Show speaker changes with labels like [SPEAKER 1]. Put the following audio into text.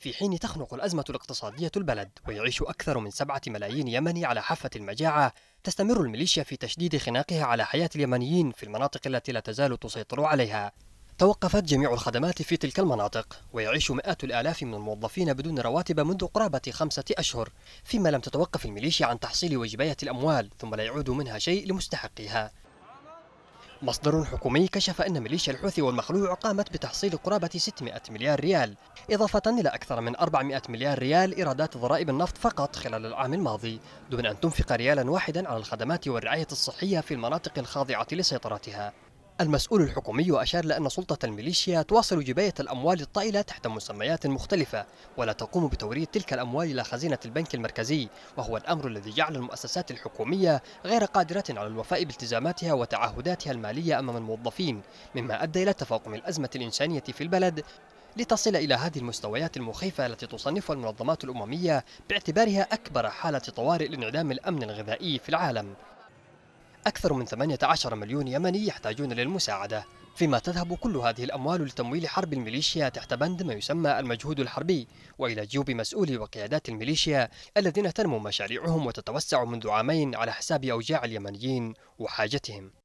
[SPEAKER 1] في حين تخنق الأزمة الاقتصادية البلد ويعيش أكثر من سبعة ملايين يمني على حافة المجاعة تستمر الميليشيا في تشديد خناقها على حياة اليمنيين في المناطق التي لا تزال تسيطر عليها توقفت جميع الخدمات في تلك المناطق ويعيش مئات الآلاف من الموظفين بدون رواتب منذ قرابة خمسة أشهر فيما لم تتوقف الميليشيا عن تحصيل وجباية الأموال ثم لا يعود منها شيء لمستحقيها مصدر حكومي كشف أن ميليشيا الحوثي والمخلوع قامت بتحصيل قرابة 600 مليار ريال إضافة إلى أكثر من 400 مليار ريال إيرادات ضرائب النفط فقط خلال العام الماضي دون أن تنفق ريالا واحدا على الخدمات والرعاية الصحية في المناطق الخاضعة لسيطرتها المسؤول الحكومي أشار لأن سلطة الميليشيا تواصل جباية الأموال الطائلة تحت مسميات مختلفة ولا تقوم بتوريد تلك الأموال إلى خزينة البنك المركزي وهو الأمر الذي جعل المؤسسات الحكومية غير قادرة على الوفاء بالتزاماتها وتعهداتها المالية أمام الموظفين مما أدى إلى تفاقم الأزمة الإنسانية في البلد لتصل إلى هذه المستويات المخيفة التي تصنفها المنظمات الأممية باعتبارها أكبر حالة طوارئ لانعدام الأمن الغذائي في العالم أكثر من 18 مليون يمني يحتاجون للمساعدة فيما تذهب كل هذه الأموال لتمويل حرب الميليشيا تحت بند ما يسمى المجهود الحربي وإلى جيوب مسؤولي وقيادات الميليشيا الذين تنمو مشاريعهم وتتوسع منذ عامين على حساب أوجاع اليمنيين وحاجتهم